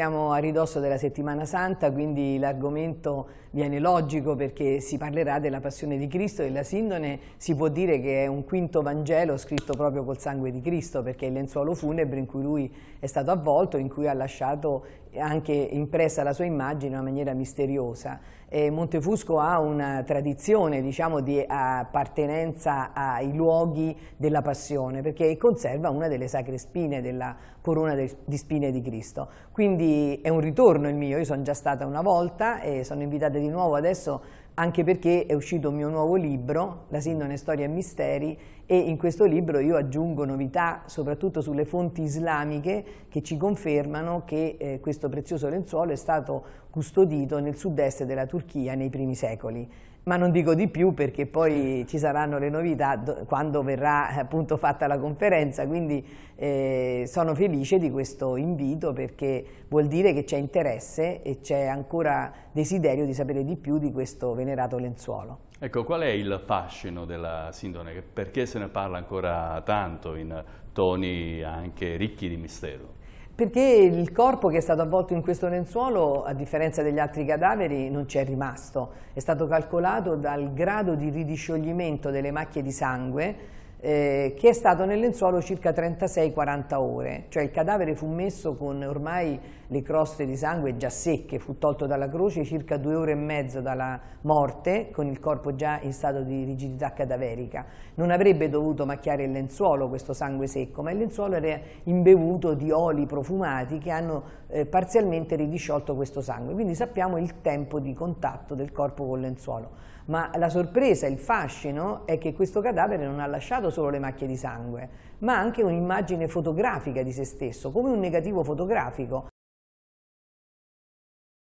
siamo a ridosso della settimana santa, quindi l'argomento viene logico perché si parlerà della passione di Cristo e la sindone si può dire che è un quinto Vangelo scritto proprio col sangue di Cristo perché è il lenzuolo funebre in cui lui è stato avvolto, in cui ha lasciato anche impressa la sua immagine in una maniera misteriosa. Eh, Montefusco ha una tradizione diciamo, di appartenenza ai luoghi della passione perché conserva una delle sacre spine della corona di spine di Cristo. Quindi è un ritorno il mio, io sono già stata una volta e sono invitata di nuovo adesso anche perché è uscito un mio nuovo libro, La Sindone Storia e Misteri, e in questo libro io aggiungo novità soprattutto sulle fonti islamiche che ci confermano che eh, questo prezioso lenzuolo è stato custodito nel sud-est della Turchia nei primi secoli ma non dico di più perché poi ci saranno le novità quando verrà appunto fatta la conferenza, quindi eh, sono felice di questo invito perché vuol dire che c'è interesse e c'è ancora desiderio di sapere di più di questo venerato lenzuolo. Ecco, qual è il fascino della Sindone? Perché se ne parla ancora tanto in toni anche ricchi di mistero? Perché il corpo che è stato avvolto in questo lenzuolo, a differenza degli altri cadaveri, non c'è rimasto. È stato calcolato dal grado di ridiscioglimento delle macchie di sangue eh, che è stato nel lenzuolo circa 36-40 ore, cioè il cadavere fu messo con ormai le croste di sangue già secche, fu tolto dalla croce circa due ore e mezzo dalla morte, con il corpo già in stato di rigidità cadaverica. Non avrebbe dovuto macchiare il lenzuolo questo sangue secco, ma il lenzuolo era imbevuto di oli profumati che hanno eh, parzialmente ridisciolto questo sangue, quindi sappiamo il tempo di contatto del corpo col lenzuolo. Ma la sorpresa, il fascino è che questo cadavere non ha lasciato soltanto solo le macchie di sangue, ma anche un'immagine fotografica di se stesso, come un negativo fotografico